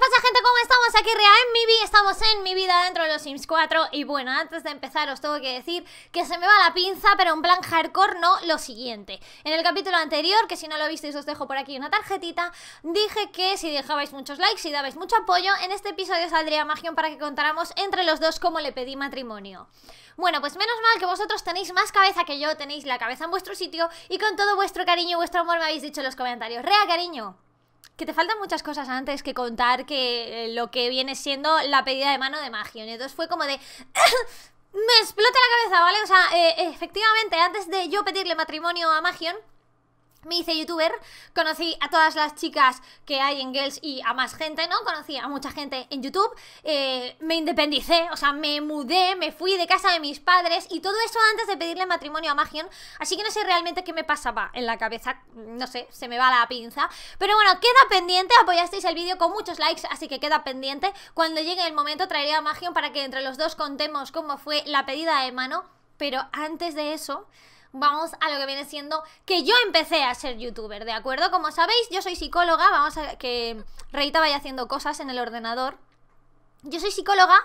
¿Qué pasa gente? ¿Cómo estamos? Aquí Rea en mi vida, estamos en mi vida dentro de los Sims 4 Y bueno, antes de empezar os tengo que decir que se me va la pinza, pero en plan hardcore no, lo siguiente En el capítulo anterior, que si no lo visteis os dejo por aquí una tarjetita Dije que si dejabais muchos likes y dabais mucho apoyo, en este episodio saldría Magion para que contáramos entre los dos cómo le pedí matrimonio bueno, pues menos mal que vosotros tenéis más cabeza que yo, tenéis la cabeza en vuestro sitio y con todo vuestro cariño y vuestro amor me habéis dicho en los comentarios. Rea, cariño, que te faltan muchas cosas antes que contar que eh, lo que viene siendo la pedida de mano de Magion. Entonces fue como de... Me explota la cabeza, ¿vale? O sea, eh, efectivamente, antes de yo pedirle matrimonio a Magion, me hice youtuber, conocí a todas las chicas que hay en Girls y a más gente, ¿no? Conocí a mucha gente en YouTube, eh, me independicé, o sea, me mudé, me fui de casa de mis padres y todo eso antes de pedirle matrimonio a Magion, así que no sé realmente qué me pasaba en la cabeza, no sé, se me va la pinza. Pero bueno, queda pendiente, apoyasteis el vídeo con muchos likes, así que queda pendiente. Cuando llegue el momento traeré a Magion para que entre los dos contemos cómo fue la pedida de mano, pero antes de eso vamos a lo que viene siendo que yo empecé a ser youtuber, ¿de acuerdo? Como sabéis, yo soy psicóloga, vamos a que Reita vaya haciendo cosas en el ordenador. Yo soy psicóloga,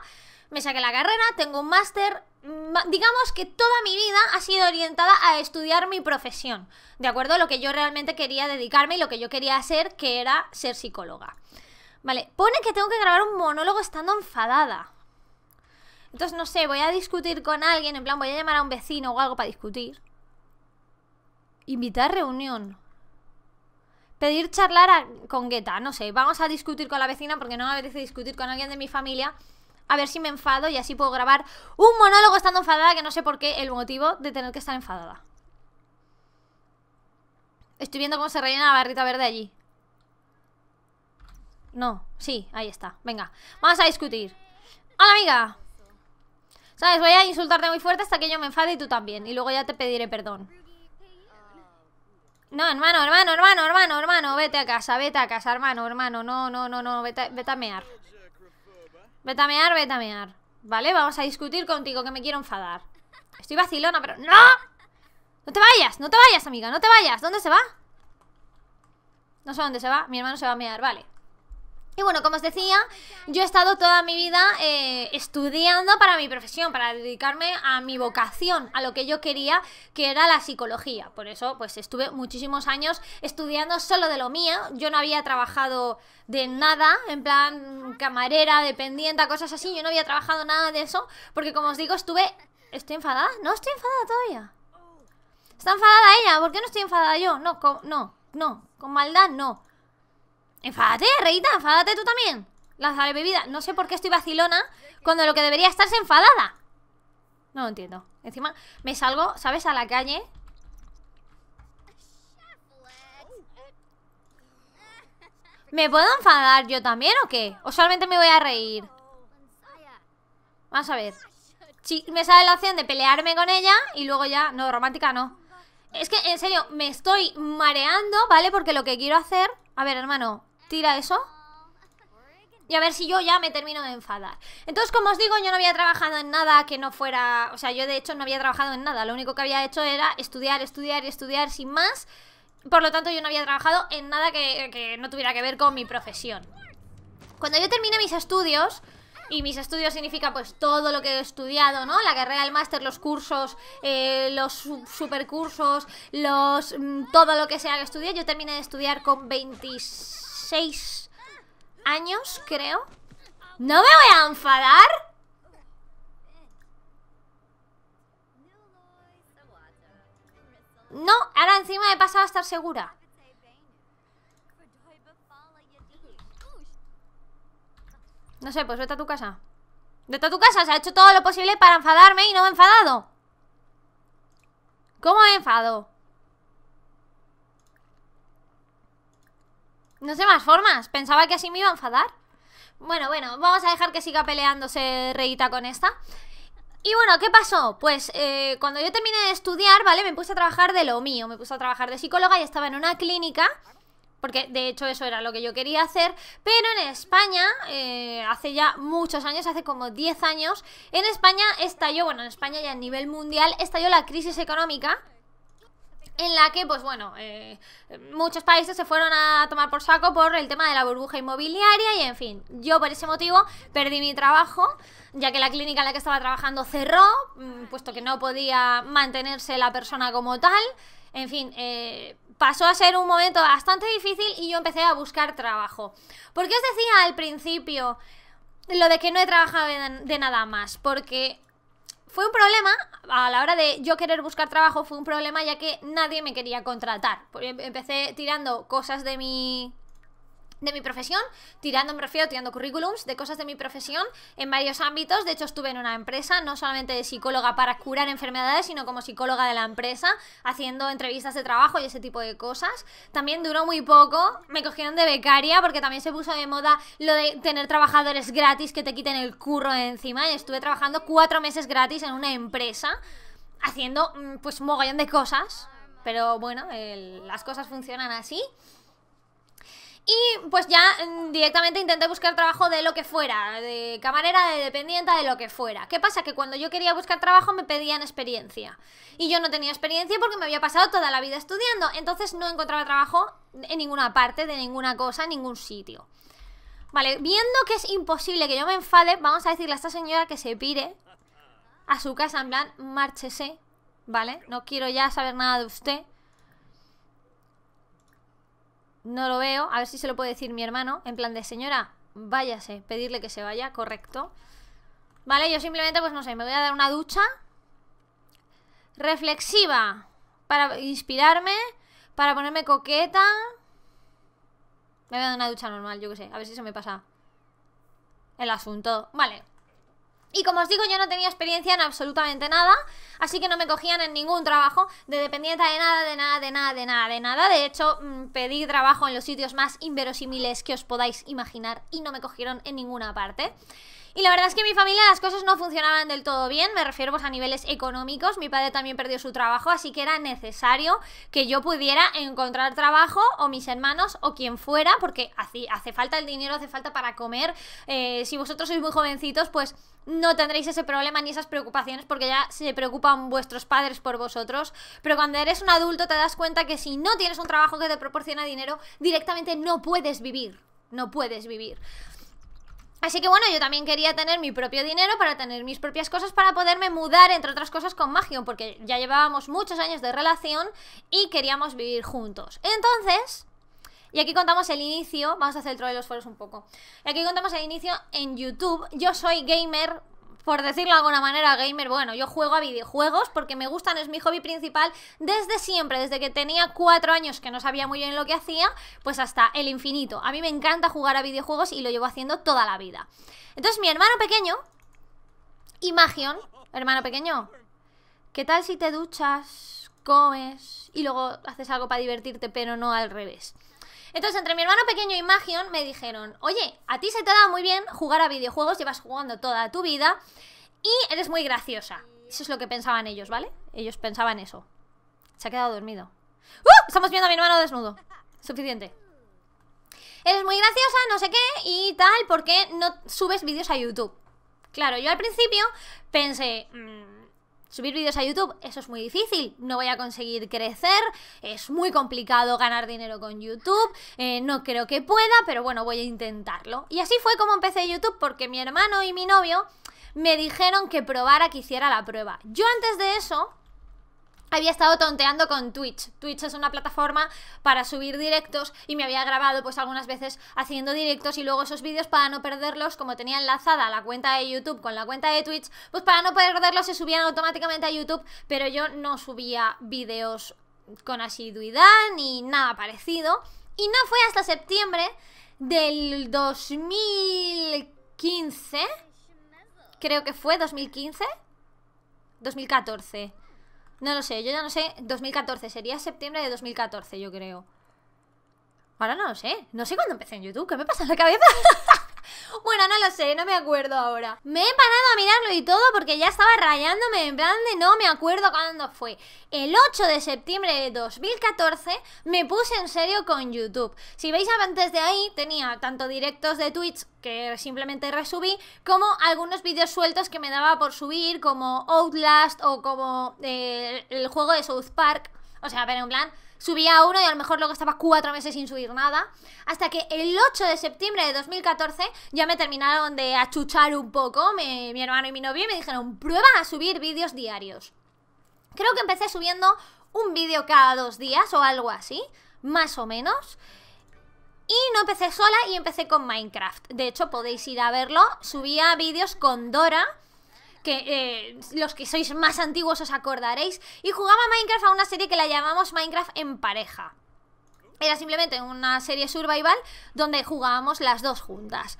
me saqué la carrera, tengo un máster, digamos que toda mi vida ha sido orientada a estudiar mi profesión, ¿de acuerdo? Lo que yo realmente quería dedicarme y lo que yo quería hacer, que era ser psicóloga. Vale, pone que tengo que grabar un monólogo estando enfadada. Entonces, no sé, voy a discutir con alguien, en plan, voy a llamar a un vecino o algo para discutir. Invitar reunión. Pedir charlar con Guetta, no sé. Vamos a discutir con la vecina porque no me apetece discutir con alguien de mi familia. A ver si me enfado y así puedo grabar un monólogo estando enfadada, que no sé por qué el motivo de tener que estar enfadada. Estoy viendo cómo se rellena la barrita verde allí. No, sí, ahí está. Venga, vamos a discutir. ¡Hola, amiga! ¿Sabes? Voy a insultarte muy fuerte hasta que yo me enfade y tú también. Y luego ya te pediré perdón. No, hermano, hermano, hermano, hermano, hermano, vete a casa, vete a casa, hermano, hermano, no, no, no, no, vete, vete a mear. Vete a mear, vete a mear. ¿Vale? Vamos a discutir contigo, que me quiero enfadar. Estoy vacilona, pero... ¡No! ¡No te vayas! ¡No te vayas, amiga! ¡No te vayas! ¿Dónde se va? No sé dónde se va. Mi hermano se va a mear, vale. Y bueno, como os decía, yo he estado toda mi vida eh, estudiando para mi profesión, para dedicarme a mi vocación, a lo que yo quería, que era la psicología. Por eso, pues estuve muchísimos años estudiando solo de lo mío. Yo no había trabajado de nada, en plan camarera, dependiente, cosas así. Yo no había trabajado nada de eso, porque como os digo, estuve... ¿Estoy enfadada? No estoy enfadada todavía. Está enfadada ella, ¿por qué no estoy enfadada yo? No, no, no, con maldad no. Enfádate, Reita, enfádate tú también. la bebida. No sé por qué estoy vacilona cuando lo que debería estar es enfadada. No lo entiendo. Encima me salgo, ¿sabes? A la calle. ¿Me puedo enfadar yo también o qué? ¿O solamente me voy a reír? Vamos a ver. me sale la opción de pelearme con ella y luego ya... No, romántica no. Es que, en serio, me estoy mareando, ¿vale? Porque lo que quiero hacer... A ver, hermano, Tira eso. Y a ver si yo ya me termino de enfadar. Entonces, como os digo, yo no había trabajado en nada que no fuera... O sea, yo de hecho no había trabajado en nada. Lo único que había hecho era estudiar, estudiar y estudiar sin más. Por lo tanto, yo no había trabajado en nada que, no tuviera que ver con mi profesión. Cuando yo terminé mis estudios, y mis estudios significa pues todo lo que he estudiado, ¿no? La carrera, el máster, los cursos, eh, los supercursos, los, mm, todo lo que sea que estudie Yo terminé de estudiar con 26 6 años, creo. ¿No me voy a enfadar? No, ahora encima he pasado a estar segura. No sé, pues vete a tu casa. Vete a tu casa, se ha hecho todo lo posible para enfadarme y no me he enfadado. ¿Cómo me enfadado? No sé más formas. Pensaba que así me iba a enfadar. Bueno, bueno, vamos a dejar que siga peleándose Reita con esta. Y bueno, ¿qué pasó? Pues eh, cuando yo terminé de estudiar, ¿vale? Me puse a trabajar de lo mío. Me puse a trabajar de psicóloga y estaba en una clínica porque de hecho eso era lo que yo quería hacer, pero en España, eh, hace ya muchos años, hace como 10 años, en España estalló, bueno, en España ya a nivel mundial estalló la crisis económica en la que, pues bueno, eh, muchos países se fueron a tomar por saco por el tema de la burbuja inmobiliaria y, en fin, yo por ese motivo perdí mi trabajo, ya que la clínica en la que estaba trabajando cerró, mm, puesto que no podía mantenerse la persona como tal. En fin, eh, pasó a ser un momento bastante difícil y yo empecé a buscar trabajo. Porque os decía al principio lo de que no he trabajado de nada más, porque fue un problema a la hora de yo querer buscar trabajo, fue un problema ya que nadie me quería contratar. Em-, empecé tirando cosas de mi de mi profesión, tirando, me refiero, tirando currículums de cosas de mi profesión en varios ámbitos. De hecho, estuve en una empresa, no solamente de psicóloga para curar enfermedades, sino como psicóloga de la empresa, haciendo entrevistas de trabajo y ese tipo de cosas. También duró muy poco, me cogieron de becaria porque también se puso de moda lo de tener trabajadores gratis que te quiten el curro encima. Y estuve trabajando cuatro meses gratis en una empresa, haciendo mm, pues un mogollón de cosas. Pero bueno, las cosas funcionan así. Y pues ya mm, directamente intenté buscar trabajo de lo que fuera, de camarera, de dependiente, de lo que fuera. ¿Qué pasa? Que cuando yo quería buscar trabajo me pedían experiencia. Y yo no tenía experiencia porque me había pasado toda la vida estudiando. Entonces no encontraba trabajo en ninguna parte, de ninguna cosa, en ningún sitio. Vale, viendo que es imposible que yo me enfade, vamos a decirle a esta señora que se pire a su casa, en plan, márchese, ¿vale? No quiero ya saber nada de usted no lo veo. A ver si se lo puede decir mi hermano. En plan de, señora, váyase, pedirle que se vaya, correcto. Vale, yo simplemente, pues no sé, me voy a dar una ducha. Reflexiva. Para inspirarme. Para ponerme coqueta. Me voy a dar una ducha normal, yo qué sé. A ver si eso me pasa el asunto. Vale. Y como os digo, yo no tenía experiencia en absolutamente nada, así que no me cogían en ningún trabajo de dependiente de nada, de nada, de nada, de nada, de nada. De hecho, mm, pedí trabajo en los sitios más inverosímiles que os podáis imaginar y no me cogieron en ninguna parte. Y la verdad es que en mi familia las cosas no funcionaban del todo bien, me refiero pues, a niveles económicos, mi padre también perdió su trabajo, así que era necesario que yo pudiera encontrar trabajo o mis hermanos o quien fuera, porque hace, hace falta el dinero, hace falta para comer. Eh, si vosotros sois muy jovencitos, pues no tendréis ese problema ni esas preocupaciones porque ya se preocupan vuestros padres por vosotros. Pero cuando eres un adulto te das cuenta que si no tienes un trabajo que te proporciona dinero, directamente no puedes vivir. No puedes vivir. Así que bueno, yo también quería tener mi propio dinero para tener mis propias cosas para poderme mudar, entre otras cosas, con Magion, porque ya llevábamos muchos años de relación y queríamos vivir juntos. Entonces, y aquí contamos el inicio, vamos a hacer el troll de los foros un poco. Y aquí contamos el inicio en YouTube. Yo soy gamer por decirlo de alguna manera, gamer. Bueno, yo juego a videojuegos porque me gustan, es mi hobby principal desde siempre, desde que tenía cuatro años que no sabía muy bien lo que hacía, pues hasta el infinito. A mí me encanta jugar a videojuegos y lo llevo haciendo toda la vida. Entonces mi hermano pequeño, Imagion, hermano pequeño, ¿qué tal si te duchas, comes y luego haces algo para divertirte, pero no al revés? Entonces, entre mi hermano pequeño y Magion me dijeron, oye, a ti se te da muy bien jugar a videojuegos, llevas jugando toda tu vida y eres muy graciosa. Eso es lo que pensaban ellos, ¿vale? Ellos pensaban eso. Se ha quedado dormido. ¡Uh! Estamos viendo a mi hermano desnudo. Suficiente. Eres muy graciosa, no sé qué, y tal, ¿por qué no subes vídeos a YouTube. Claro, yo al principio pensé, mm, Subir vídeos a YouTube, eso es muy difícil, no voy a conseguir crecer, es muy complicado ganar dinero con YouTube, eh, no creo que pueda, pero bueno, voy a intentarlo. Y así fue como empecé YouTube porque mi hermano y mi novio me dijeron que probara que hiciera la prueba. Yo antes de eso había estado tonteando con Twitch. Twitch es una plataforma para subir directos y me había grabado pues algunas veces haciendo directos y luego esos vídeos para no perderlos, como tenía enlazada la cuenta de YouTube con la cuenta de Twitch, pues para no perderlos se subían automáticamente a YouTube, pero yo no subía vídeos con asiduidad ni nada parecido. Y no fue hasta septiembre del 2015, creo que fue 2015, 2014 no lo sé, yo ya no sé. 2014, sería septiembre de 2014, yo creo. Ahora no lo sé. No sé cuándo empecé en YouTube. ¿Qué me pasa en la cabeza? Bueno, no lo sé, no me acuerdo ahora. Me he parado a mirarlo y todo porque ya estaba rayándome en plan de no me acuerdo cuándo fue. El 8 de septiembre de 2014 me puse en serio con YouTube. Si veis antes de ahí, tenía tanto directos de Twitch que simplemente resubí, como algunos vídeos sueltos que me daba por subir, como Outlast o como eh, el juego de South Park. O sea, pero en plan, subía uno y a lo mejor luego estaba cuatro meses sin subir nada. Hasta que el 8 de septiembre de 2014 ya me terminaron de achuchar un poco mi, hermano y mi novio me dijeron, prueba a subir vídeos diarios. Creo que empecé subiendo un vídeo cada dos días o algo así, más o menos. Y no empecé sola y empecé con Minecraft. De hecho, podéis ir a verlo. Subía vídeos con Dora que eh, los que sois más antiguos os acordaréis, y jugaba Minecraft a una serie que la llamamos Minecraft en pareja. Era simplemente una serie survival donde jugábamos las dos juntas.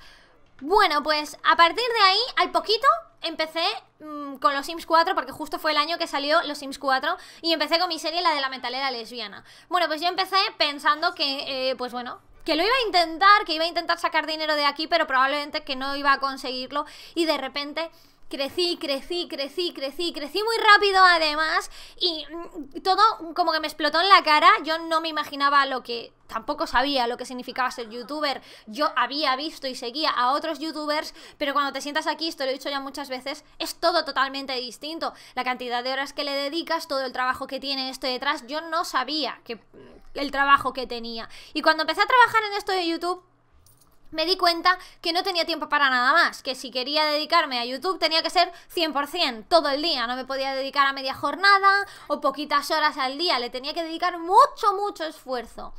Bueno, pues a partir de ahí, al poquito, empecé mm, con los Sims 4 porque justo fue el año que salió los Sims 4 y empecé con mi serie, la de la metalera lesbiana. Bueno, pues yo empecé pensando que, eh, pues bueno, que lo iba a intentar, que iba a intentar sacar dinero de aquí, pero probablemente que no iba a conseguirlo y de repente crecí, crecí, crecí, crecí, crecí muy rápido además y mm, todo como que me explotó en la cara, yo no me imaginaba lo que, tampoco sabía lo que significaba ser youtuber, yo había visto y seguía a otros youtubers, pero cuando te sientas aquí, esto lo he dicho ya muchas veces, es todo totalmente distinto, la cantidad de horas que le dedicas, todo el trabajo que tiene esto detrás, yo no sabía que mm, el trabajo que tenía y cuando empecé a trabajar en esto de YouTube me di cuenta que no tenía tiempo para nada más, que si quería dedicarme a YouTube tenía que ser 100%, todo el día, no me podía dedicar a media jornada o poquitas horas al día, le tenía que dedicar mucho, mucho esfuerzo.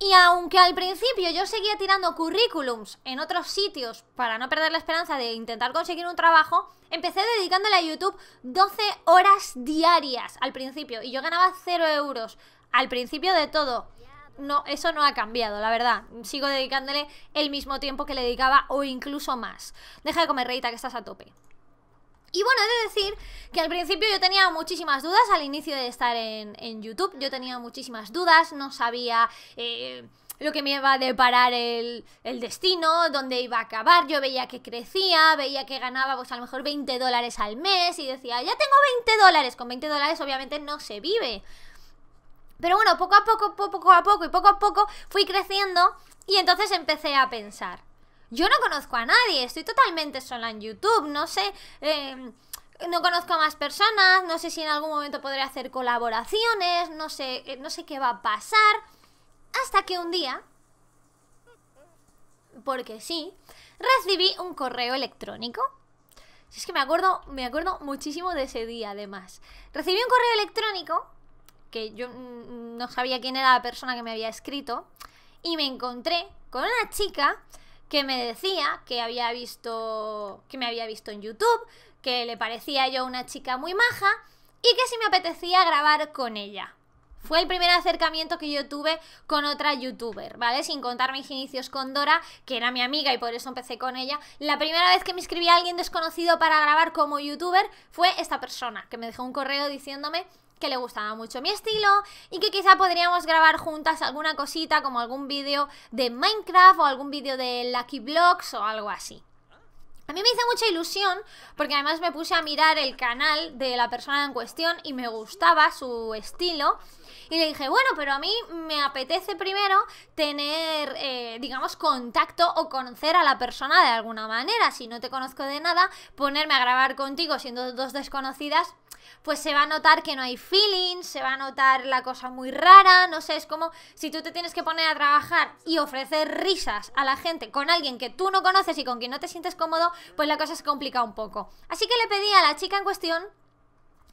Y aunque al principio yo seguía tirando currículums en otros sitios para no perder la esperanza de intentar conseguir un trabajo, empecé dedicándole a YouTube 12 horas diarias al principio y yo ganaba 0 euros al principio de todo no, eso no ha cambiado, la verdad. Sigo dedicándole el mismo tiempo que le dedicaba o incluso más. Deja de comer, Reita, que estás a tope. Y bueno, he de decir que al principio yo tenía muchísimas dudas al inicio de estar en, YouTube. Yo tenía muchísimas dudas, no sabía... Eh, lo que me iba a deparar el, el, destino, dónde iba a acabar. Yo veía que crecía, veía que ganaba pues a lo mejor 20 dólares al mes y decía, ya tengo 20 dólares. Con 20 dólares obviamente no se vive. Pero bueno, poco a poco, poco a poco y poco a poco fui creciendo y entonces empecé a pensar. Yo no conozco a nadie, estoy totalmente sola en YouTube, no sé, em, no conozco a más personas, no sé si en algún momento podré hacer colaboraciones, no sé, eh, no sé qué va a pasar. Hasta que un día, porque sí, recibí un correo electrónico. Si es que me acuerdo, me acuerdo muchísimo de ese día, además. Recibí un correo electrónico que yo no sabía quién era la persona que me había escrito, y me encontré con una chica que me decía que había visto que me había visto en YouTube, que le parecía yo una chica muy maja y que si me apetecía grabar con ella. Fue el primer acercamiento que yo tuve con otra youtuber, ¿vale? Sin contar mis inicios con Dora, que era mi amiga y por eso empecé con ella. La primera vez que me escribí a alguien desconocido para grabar como youtuber fue esta persona, que me dejó un correo diciéndome que le gustaba mucho mi estilo y que quizá podríamos grabar juntas alguna cosita como algún vídeo de Minecraft o algún vídeo de Lucky Blocks o algo así. A mí me hizo mucha ilusión porque además me puse a mirar el canal de la persona en cuestión y me gustaba su estilo. Y le dije, bueno, pero a mí me apetece primero tener, eh, digamos, contacto o conocer a la persona de alguna manera. Si no te conozco de nada, ponerme a grabar contigo siendo dos desconocidas pues se va a notar que no hay feeling, se va a notar la cosa muy rara, no sé, es como si tú te tienes que poner a trabajar y ofrecer risas a la gente con alguien que tú no conoces y con quien no te sientes cómodo, pues la cosa se complica un poco. Así que le pedí a la chica en cuestión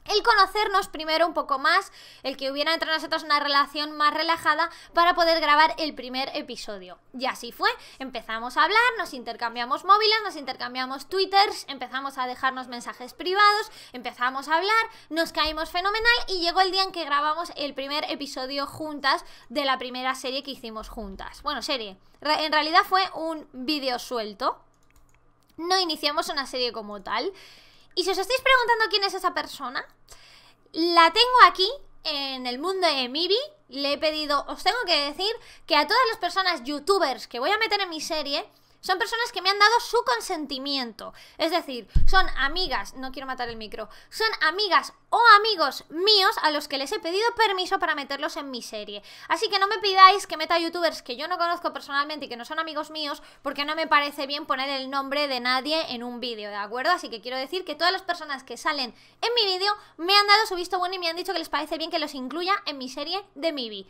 el conocernos primero un poco más, el que hubiera entre nosotros una relación más relajada para poder grabar el primer episodio. Y así fue, empezamos a hablar, nos intercambiamos móviles, nos intercambiamos twitters, empezamos a dejarnos mensajes privados, empezamos a hablar, nos caímos fenomenal y llegó el día en que grabamos el primer episodio juntas de la primera serie que hicimos juntas. Bueno, serie. En realidad fue un vídeo suelto. No iniciamos una serie como tal. Y si os estáis preguntando quién es esa persona, la tengo aquí en el mundo de Mibi. Le he pedido, os tengo que decir que a todas las personas youtubers que voy a meter en mi serie, son personas que me han dado su consentimiento. Es decir, son amigas, no quiero matar el micro, son amigas o amigos míos a los que les he pedido permiso para meterlos en mi serie. Así que no me pidáis que meta youtubers que yo no conozco personalmente y que no son amigos míos, porque no me parece bien poner el nombre de nadie en un vídeo, ¿de acuerdo? Así que quiero decir que todas las personas que salen en mi vídeo me han dado su visto bueno y me han dicho que les parece bien que los incluya en mi serie de Mibi.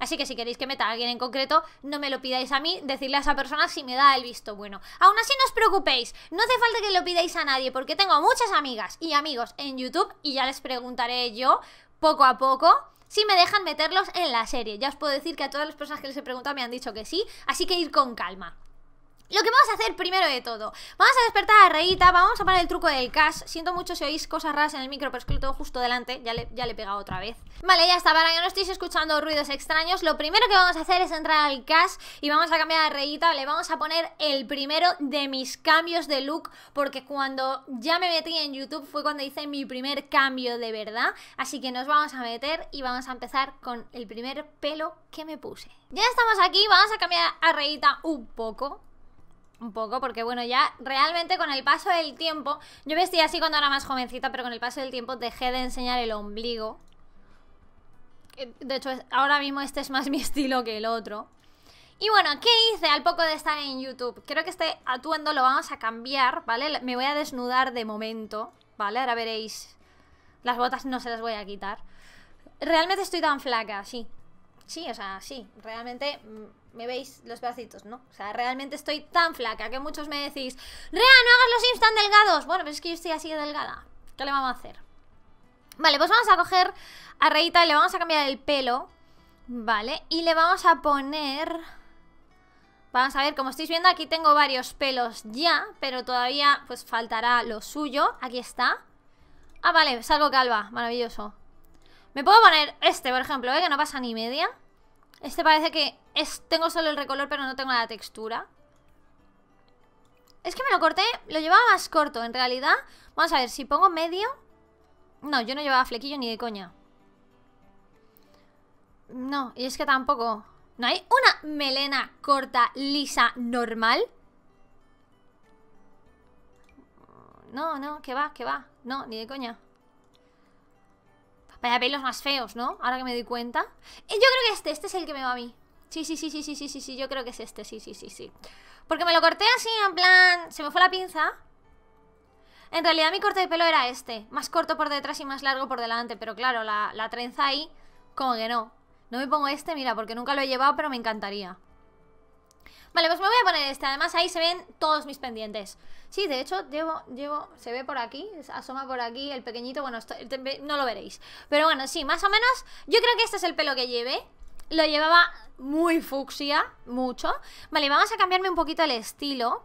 Así que si queréis que meta a alguien en concreto, no me lo pidáis a mí, decirle a esa persona si me da el visto bueno. Aún así, no os preocupéis, no hace falta que lo pidáis a nadie, porque tengo muchas amigas y amigos en YouTube y ya les preguntaré yo poco a poco si me dejan meterlos en la serie. Ya os puedo decir que a todas las personas que les he preguntado me han dicho que sí, así que ir con calma. Lo que vamos a hacer primero de todo, vamos a despertar a Reita, vamos a poner el truco del cash. Siento mucho si oís cosas raras en el micro, pero es que lo tengo justo delante, ya le, ya le he pegado otra vez. Vale, ya está, para que no estéis escuchando ruidos extraños, lo primero que vamos a hacer es entrar al cash y vamos a cambiar a Reita, le vamos a poner el primero de mis cambios de look, porque cuando ya me metí en YouTube fue cuando hice mi primer cambio de verdad, así que nos vamos a meter y vamos a empezar con el primer pelo que me puse. Ya estamos aquí, vamos a cambiar a Reita un poco, un poco, porque bueno, ya realmente con el paso del tiempo, yo vestía así cuando era más jovencita, pero con el paso del tiempo dejé de enseñar el ombligo. Eh, de hecho, ahora mismo este es más mi estilo que el otro. Y bueno, ¿qué hice al poco de estar en YouTube? Creo que este atuendo lo vamos a cambiar, ¿vale? Me voy a desnudar de momento, ¿vale? Ahora veréis. Las botas no se las voy a quitar. Realmente estoy tan flaca, sí. Sí, o sea, sí, realmente mm, me veis los bracitos, ¿no? O sea, realmente estoy tan flaca que muchos me decís, Rea, no hagas los tan delgados. Bueno, pero es que yo estoy así de delgada. ¿Qué le vamos a hacer? Vale, pues vamos a coger a Reita y le vamos a cambiar el pelo, ¿vale? Y le vamos a poner... Vamos a ver, como estáis viendo, aquí tengo varios pelos ya, pero todavía pues faltará lo suyo. Aquí está. Ah, vale, salgo calva, maravilloso. Me puedo poner este, por ejemplo, eh, que no pasa ni media. Este parece que es, tengo solo el recolor, pero no tengo la textura. Es que me lo corté, lo llevaba más corto, en realidad. Vamos a ver, si pongo medio... No, yo no llevaba flequillo ni de coña. No, y es que tampoco... ¿No hay una melena corta, lisa, normal? No, no, que va, que va. No, ni de coña. Vaya pelos más feos, ¿no? Ahora que me doy cuenta. Eh, yo creo que este, este es el que me va a mí. Sí, sí, sí, sí, sí, sí, sí, sí, yo creo que es este, sí, sí, sí, sí. Porque me lo corté así, en plan, se me fue la pinza. En realidad mi corte de pelo era este, más corto por detrás y más largo por delante, pero claro, la, la trenza ahí, como que no. No me pongo este, mira, porque nunca lo he llevado, pero me encantaría. Vale, pues me voy a poner este, además ahí se ven todos mis pendientes. Sí, de hecho, llevo, llevo, se ve por aquí, asoma por aquí el pequeñito, bueno, no lo veréis. Pero bueno, sí, más o menos, yo creo que este es el pelo que llevé. Lo llevaba muy fucsia, mucho. Vale, vamos a cambiarme un poquito el estilo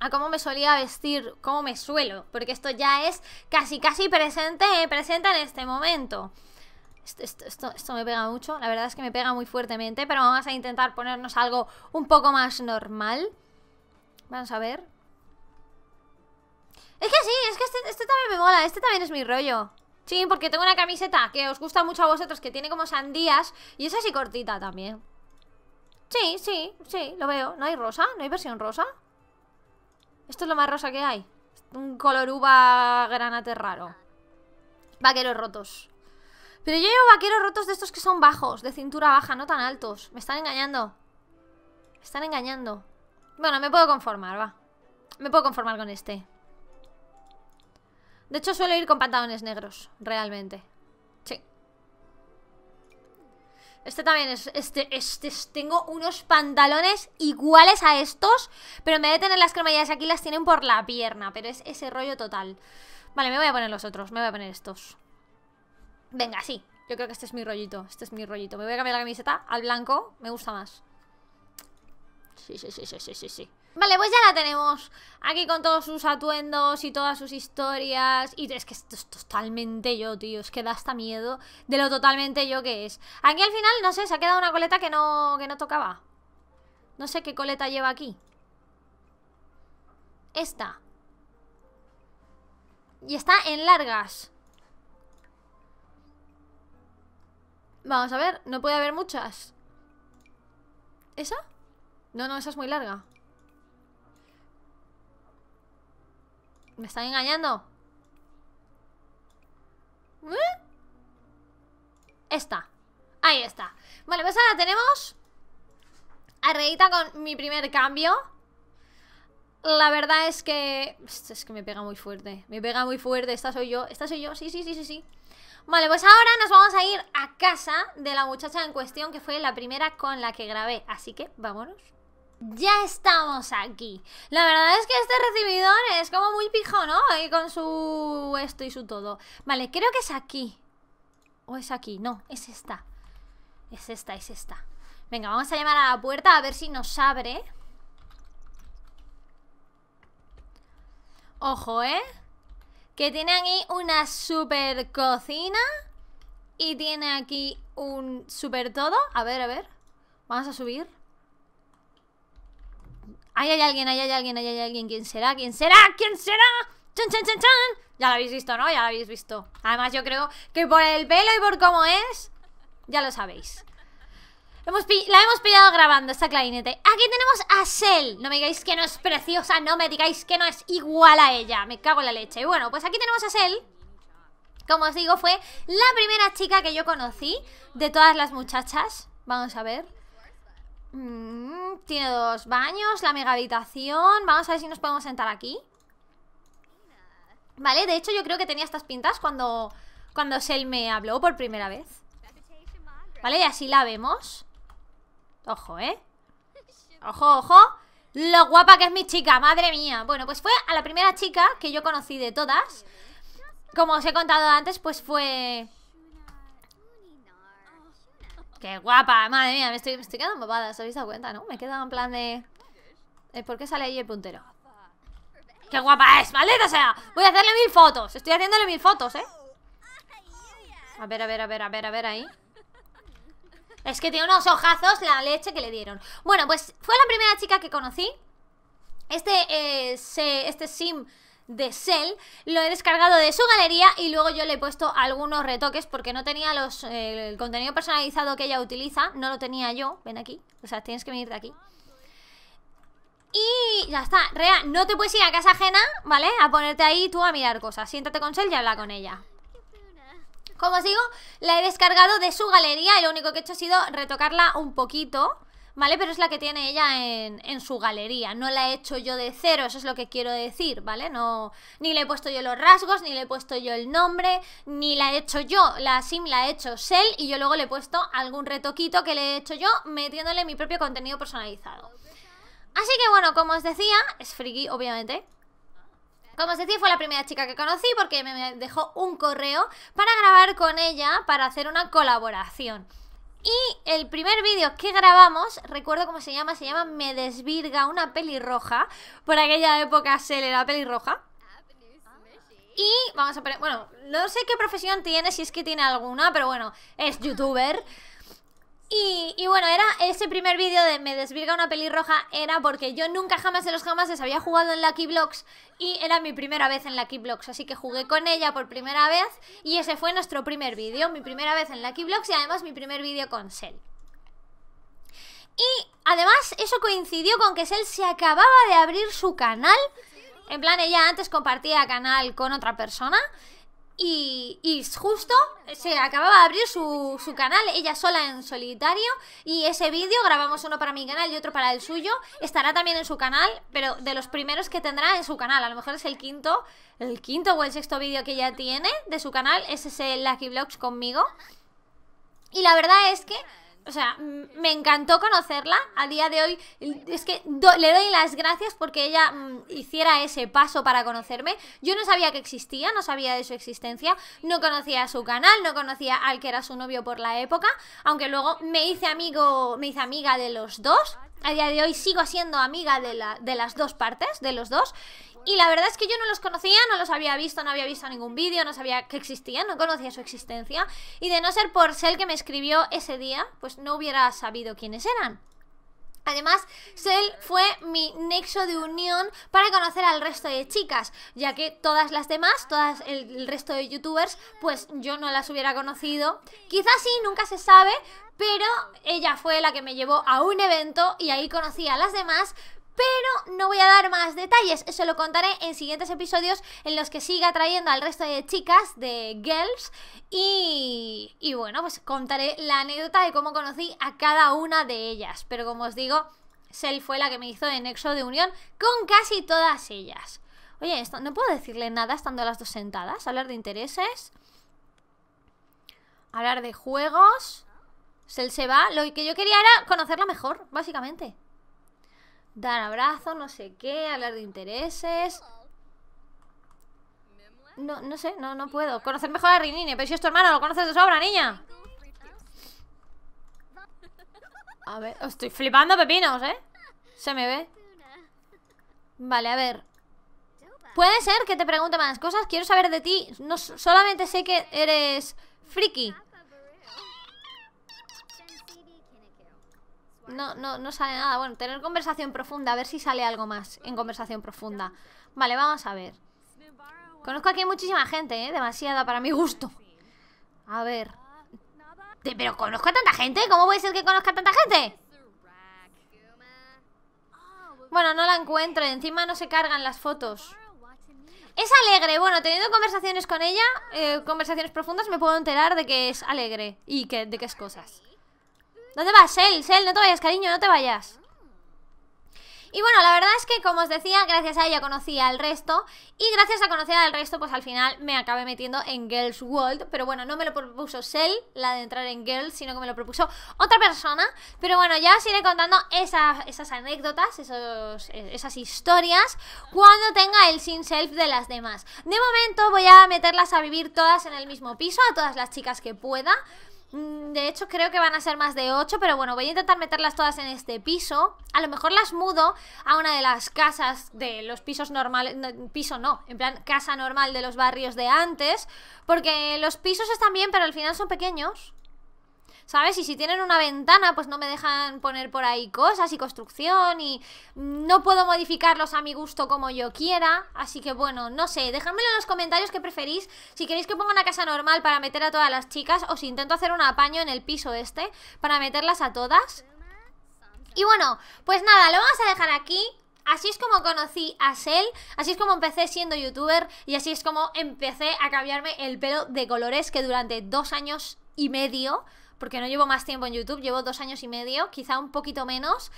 a cómo me solía vestir, cómo me suelo, porque esto ya es casi, casi presente, eh, presente en este momento. esto, esto, me pega mucho, la verdad es que me pega muy fuertemente, pero vamos a intentar ponernos algo un poco más normal. Vamos a ver. Es que sí, es que este, este, también me mola, este también es mi rollo. Sí, porque tengo una camiseta que os gusta mucho a vosotros, que tiene como sandías, y es así cortita también. Sí, sí, sí, lo veo. ¿No hay rosa? ¿No hay versión rosa? Esto es lo más rosa que hay. Un color uva granate raro. Vaqueros rotos. Pero yo llevo vaqueros rotos de estos que son bajos, de cintura baja, no tan altos. Me están engañando. Me están engañando. Bueno, me puedo conformar, va. Me puedo conformar con este. De hecho, suelo ir con pantalones negros, realmente. Sí. Este también es... Este, este, tengo unos pantalones iguales a estos, pero en vez de tener las cremalleras aquí, las tienen por la pierna. Pero es ese rollo total. Vale, me voy a poner los otros. Me voy a poner estos. Venga, sí. Yo creo que este es mi rollito. Este es mi rollito. Me voy a cambiar la camiseta al blanco. Me gusta más. Sí, sí, sí, sí, sí, sí. sí. Vale, pues ya la tenemos aquí con todos sus atuendos y todas sus historias. Y es que esto es totalmente yo, tío. Es que da hasta miedo de lo totalmente yo que es. Aquí al final, no sé, se ha quedado una coleta que no, no tocaba. No sé qué coleta lleva aquí. Esta. Y está en largas. Vamos a ver, no puede haber muchas. ¿Esa? No, no, esa es muy larga. ¿Me están engañando? ¿Eh? Esta. Ahí está. Vale, pues ahora tenemos a con mi primer cambio. La verdad es que... Es que me pega muy fuerte. Me pega muy fuerte. Esta soy yo. Esta soy yo. Sí, sí, sí, sí, sí. Vale, pues ahora nos vamos a ir a casa de la muchacha en cuestión que fue la primera con la que grabé. Así que vámonos ya estamos aquí. La verdad es que este recibidor es como muy pijo, ¿no? Y con su esto y su todo. Vale, creo que es aquí. O es aquí, no, es esta. Es esta, es esta. Venga, vamos a llamar a la puerta a ver si nos abre. Ojo, ¿eh? Que tiene aquí una super cocina. Y tiene aquí un super todo. A ver, a ver. Vamos a subir. Ahí hay alguien, ahí hay alguien, ahí hay alguien. ¿Quién será? ¿Quién será? ¿Quién será? ¡Chan, chan, chan, chan! Ya lo habéis visto, ¿no? Ya lo habéis visto. Además, yo creo que por el pelo y por cómo es, ya lo sabéis. Hemos la hemos pillado grabando esta clarinete. Aquí tenemos a Sel. No me digáis que no es preciosa, no me digáis que no es igual a ella. Me cago en la leche. Y bueno, pues aquí tenemos a Sel. Como os digo, fue la primera chica que yo conocí de todas las muchachas. Vamos a ver. Mm, tiene dos baños, la mega habitación. Vamos a ver si nos podemos sentar aquí. Vale, de hecho yo creo que tenía estas pintas cuando, cuando Sel me habló por primera vez. Vale, y así la vemos. Ojo, ¿eh? Ojo, ojo. Lo guapa que es mi chica, madre mía. Bueno, pues fue a la primera chica que yo conocí de todas. Como os he contado antes, pues fue Qué guapa, madre mía, me estoy, quedando empapada, ¿sabéis habéis dado cuenta, no? Me he quedado en plan de... Eh, ¿Por qué sale ahí el puntero? ¡Qué guapa es! ¡Maldita sea! Voy a hacerle mil fotos, estoy haciéndole mil fotos, ¿eh? A ver, a ver, a ver, a ver, a ver ahí Es que tiene unos ojazos la leche que le dieron Bueno, pues fue la primera chica que conocí Este, eh, este sim de Cell, lo he descargado de su galería y luego yo le he puesto algunos retoques porque no tenía los, eh, el contenido personalizado que ella utiliza, no lo tenía yo, ven aquí, o sea, tienes que venir de aquí. Y ya está, Rea, no te puedes ir a casa ajena, ¿vale? A ponerte ahí tú a mirar cosas, siéntate con Cell y habla con ella. Como os digo, la he descargado de su galería y lo único que he hecho ha sido retocarla un poquito ¿vale? Pero es la que tiene ella en, en, su galería, no la he hecho yo de cero, eso es lo que quiero decir, ¿vale? No, ni le he puesto yo los rasgos, ni le he puesto yo el nombre, ni la he hecho yo, la sim la he hecho Shell y yo luego le he puesto algún retoquito que le he hecho yo metiéndole mi propio contenido personalizado. Así que bueno, como os decía, es friki obviamente, como os decía, fue la primera chica que conocí porque me dejó un correo para grabar con ella para hacer una colaboración. Y el primer vídeo que grabamos, recuerdo cómo se llama, se llama Me desvirga una pelirroja. Por aquella época se le era pelirroja. Y vamos a poner, bueno, no sé qué profesión tiene, si es que tiene alguna, pero bueno, es youtuber. Y, bueno, era ese primer vídeo de me desvirga una pelirroja era porque yo nunca jamás de los les había jugado en Lucky Blocks y era mi primera vez en Lucky Blocks, así que jugué con ella por primera vez y ese fue nuestro primer vídeo, mi primera vez en Lucky Blocks y además mi primer vídeo con Sel. Y además eso coincidió con que Sel se acababa de abrir su canal, en plan ella antes compartía canal con otra persona y, justo se acababa de abrir su, canal, ella sola en solitario, y ese vídeo, grabamos uno para mi canal y otro para el suyo, estará también en su canal, pero de los primeros que tendrá en su canal, a lo mejor es el quinto, el quinto o el sexto vídeo que ella tiene de su canal, Ese es el Lucky Vlogs conmigo. Y la verdad es que o sea, me encantó conocerla. A día de hoy, es que le doy las gracias porque ella mm, hiciera ese paso para conocerme. Yo no sabía que existía, no sabía de su existencia, no conocía su canal, no conocía al que era su novio por la época, aunque luego me hice amigo, me hice amiga de los dos. A día de hoy sigo siendo amiga de, las dos partes, de los dos. Y la verdad es que yo no los conocía, no los había visto, no había visto ningún vídeo, no sabía que existían, no conocía su existencia. Y de no ser por Sel que me escribió ese día, pues no hubiera sabido quiénes eran. Además, Sel fue mi nexo de unión para conocer al resto de chicas, ya que todas las demás, todas el, resto de youtubers, pues yo no las hubiera conocido. Quizás sí, nunca se sabe, pero ella fue la que me llevó a un evento y ahí conocí a las demás, pero no voy a dar más detalles, eso lo contaré en siguientes episodios en los que siga trayendo al resto de chicas, de girls, y, y bueno, pues contaré la anécdota de cómo conocí a cada una de ellas. Pero como os digo, Sel fue la que me hizo en nexo de unión con casi todas ellas. Oye, no puedo decirle nada estando las dos sentadas, hablar de intereses, hablar de juegos... Se, pues se va. Lo que yo quería era conocerla mejor, básicamente. Dar abrazos, no sé qué, hablar de intereses. No, no sé, no, no puedo. Conocer mejor a Rinine, pero si es tu hermano, lo conoces de sobra, niña. A ver, estoy flipando pepinos, ¿eh? Se me ve. Vale, a ver. Puede ser que te pregunte más cosas. Quiero saber de ti. No, solamente sé que eres friki. No, no, no sale nada. Bueno, tener conversación profunda, a ver si sale algo más en conversación profunda. Vale, vamos a ver. Conozco aquí muchísima gente, ¿eh? Demasiada para mi gusto. A ver. ¿Pero conozco a tanta gente? ¿Cómo puede ser que conozca a tanta gente? Bueno, no la encuentro. Encima no se cargan las fotos. Es alegre. Bueno, teniendo conversaciones con ella, eh, conversaciones profundas, me puedo enterar de que es alegre y que, de qué es cosas. ¿Dónde vas, Sel? Sel, no te vayas, cariño, no te vayas. Y bueno, la verdad es que, como os decía, gracias a ella conocí al resto. Y gracias a conocer al resto, pues al final me acabé metiendo en Girls World. Pero bueno, no me lo propuso Sel, la de entrar en Girls, sino que me lo propuso otra persona. Pero bueno, ya os iré contando esas, anécdotas, esos, esas historias, cuando tenga el sin self de las demás. De momento voy a meterlas a vivir todas en el mismo piso, a todas las chicas que pueda. Mm, de hecho, creo que van a ser más de 8, pero bueno, voy a intentar meterlas todas en este piso. A lo mejor las mudo a una de las casas de los pisos normales. piso no, en plan casa normal de los barrios de antes. Porque los pisos están bien, pero al final son pequeños. ¿sabes? Y si tienen una ventana, pues no me dejan poner por ahí cosas y construcción y no puedo modificarlos a mi gusto como yo quiera. Así que bueno, no sé, dejadmelo en los comentarios que preferís. Si queréis que ponga una casa normal para meter a todas las chicas o si intento hacer un apaño en el piso este para meterlas a todas. Y bueno, pues nada, lo vamos a dejar aquí. Así es como conocí a Sel, así es como empecé siendo youtuber y así es como empecé a cambiarme el pelo de colores que durante dos años y medio porque no llevo más tiempo en YouTube, llevo dos años y medio, quizá un poquito menos.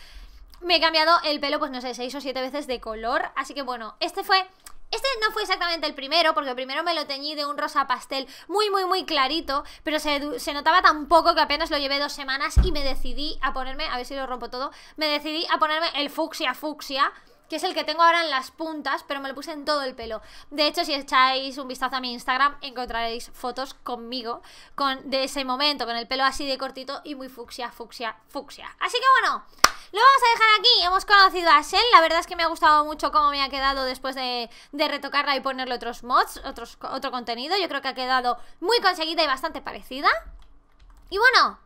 Me he cambiado el pelo, pues no sé, seis o siete veces de color. Así que bueno, este fue este no fue exactamente el primero, porque primero me lo teñí de un rosa pastel muy, muy, muy clarito, pero se, notaba tan poco que apenas lo llevé dos semanas y me decidí a ponerme, a ver si lo rompo todo, me decidí a ponerme el fucsia fucsia, que es el que tengo ahora en las puntas, pero me lo puse en todo el pelo. De hecho, si echáis un vistazo a mi Instagram, encontraréis fotos conmigo con, de ese momento, con el pelo así de cortito y muy fucsia, fucsia, fucsia. Así que bueno, lo vamos a dejar aquí. Hemos conocido a Shell, la verdad es que me ha gustado mucho cómo me ha quedado después de, retocarla y ponerle otros mods, otros, otro contenido. Yo creo que ha quedado muy conseguida y bastante parecida. Y bueno,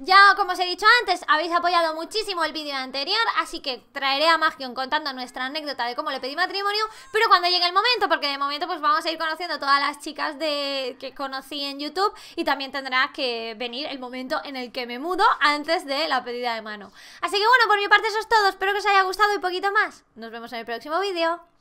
ya, como os he dicho antes, habéis apoyado muchísimo el vídeo anterior, así que traeré a Magion contando nuestra anécdota de cómo le pedí matrimonio, pero cuando llegue el momento, porque de momento pues vamos a ir conociendo todas las chicas de que conocí en YouTube y también tendrá que venir el momento en el que me mudo antes de la pedida de mano. Así que bueno, por mi parte eso es todo, espero que os haya gustado y poquito más. Nos vemos en el próximo vídeo.